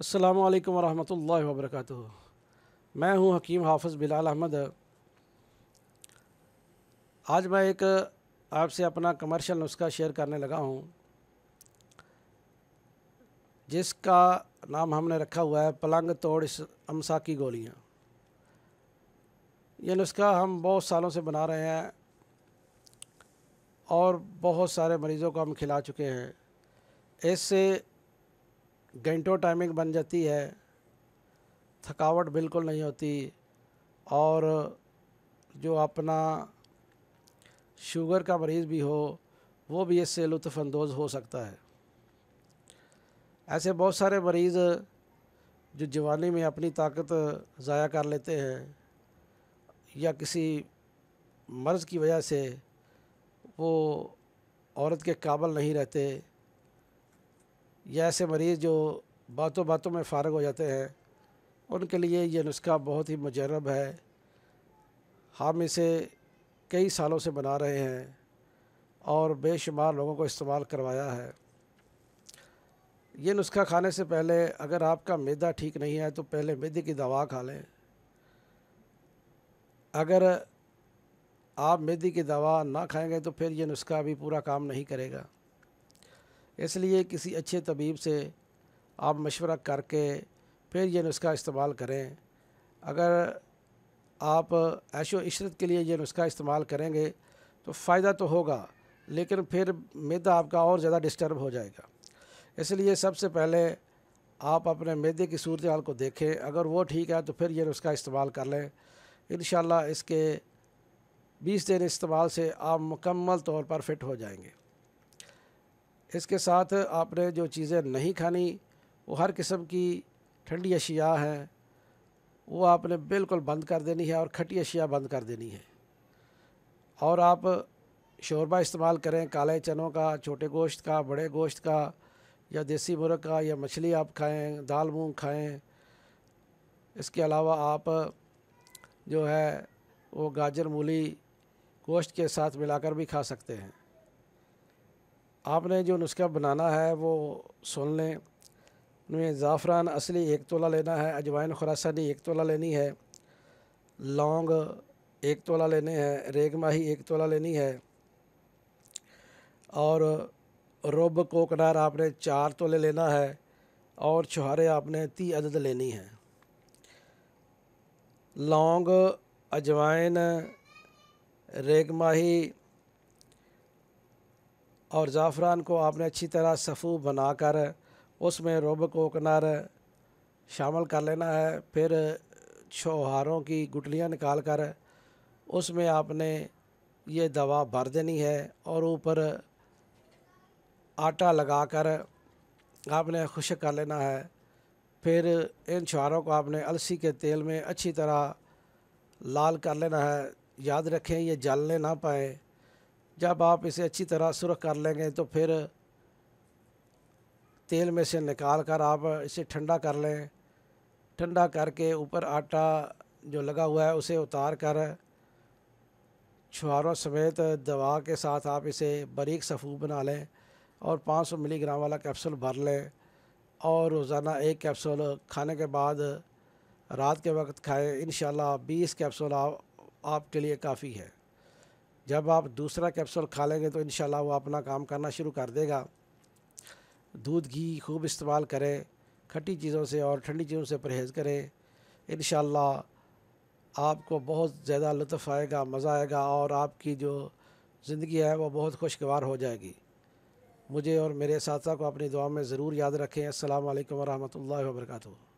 अल्लाम वरहमल वबरक मैं हूं हकीम हाफिज़ बिलाल अहमद आज मैं एक आपसे अपना कमर्शियल नुस्खा शेयर करने लगा हूं जिसका नाम हमने रखा हुआ है पलंग तोड़ इस अमसा की गोलियाँ यह नुस्खा हम बहुत सालों से बना रहे हैं और बहुत सारे मरीज़ों को हम खिला चुके हैं इससे घंटों टाइमिंग बन जाती है थकावट बिल्कुल नहीं होती और जो अपना शुगर का मरीज़ भी हो वो भी इससे लुफानंदोज़ हो सकता है ऐसे बहुत सारे मरीज़ जो जवानी में अपनी ताकत ज़ाया कर लेते हैं या किसी मर्ज़ की वजह से वो औरत के काबल नहीं रहते या ऐसे मरीज़ जो बातों बातों में फारग हो जाते हैं उनके लिए यह नुस्खा बहुत ही मजरब है हम इसे कई सालों से बना रहे हैं और बेशुमार लोगों को इस्तेमाल करवाया है ये नुस्खा खाने से पहले अगर आपका मैदा ठीक नहीं है तो पहले मैदे की दवा खा लें अगर आप मैदे की दवा ना खाएंगे तो फिर ये नुस्खा भी पूरा काम नहीं करेगा इसलिए किसी अच्छे तबीब से आप मशवरा करके फिर यह नुस्खा इस्तेमाल करें अगर आप ऐशो इशरत के लिए यह नुस्खा इस्तेमाल करेंगे तो फ़ायदा तो होगा लेकिन फिर मैदा आपका और ज़्यादा डिस्टर्ब हो जाएगा इसलिए सबसे पहले आप अपने मैदे की सूरत हाल को देखें अगर वो ठीक है तो फिर यह नुस्खा इस्तेमाल कर लें इन इसके बीस दिन इस्तेमाल से आप मुकम्मल तौर पर फिट हो जाएंगे इसके साथ आपने जो चीज़ें नहीं खानी वो हर किस्म की ठंडी अशिया हैं वो आपने बिल्कुल बंद कर देनी है और खटी अशिया बंद कर देनी है और आप शोरबा इस्तेमाल करें काले चनों का छोटे गोश्त का बड़े गोश्त का या देसी मुर्ग का या मछली आप खाएं दाल मूंग खाएं इसके अलावा आप जो है वो गाजर मूली गोश्त के साथ मिलाकर भी खा सकते हैं आपने जो नुस्खा बनाना है वो सुन लें उनमें ज़ाफ़रान असली एक तोला लेना है अजवाइन खुरासानी एक तोला लेनी है लौंग एक तोला लेने हैं रेग माही एक तोला लेनी है और रोब कोकनार आपने चार तोले लेना है और छुहारे आपने ती अदद लेनी है लौंग अजवाइन रेग माही और ज़ाफ़रान को आपने अच्छी तरह सफ़ू बनाकर उसमें रोब कोकनर शामिल कर लेना है फिर छोहारों की गुटलियाँ निकाल कर उसमें आपने ये दवा भर देनी है और ऊपर आटा लगा कर आपने खुश कर लेना है फिर इन छुहारों को आपने अलसी के तेल में अच्छी तरह लाल कर लेना है याद रखें ये जलने ना पाए जब आप इसे अच्छी तरह सुरख कर लेंगे तो फिर तेल में से निकाल कर आप इसे ठंडा कर लें ठंडा करके ऊपर आटा जो लगा हुआ है उसे उतार कर छुहारों समेत दवा के साथ आप इसे बारीक सफ़ू बना लें और 500 मिलीग्राम वाला कैप्सूल भर लें और रोज़ाना एक कैप्सूल खाने के बाद रात के वक्त खाएं इन 20 कैप्सूल आप, आपके लिए काफ़ी है जब आप दूसरा कैप्सूल खा लेंगे तो इन वो अपना काम करना शुरू कर देगा दूध घी खूब इस्तेमाल करें खट्टी चीज़ों से और ठंडी चीज़ों से परहेज़ करें इन आपको बहुत ज़्यादा लुत्फ आएगा मज़ा आएगा और आपकी जो ज़िंदगी है वो बहुत खुशगवार हो जाएगी मुझे और मेरे साथ को अपनी दुआ में ज़रूर याद रखें असल वरहमल वर्का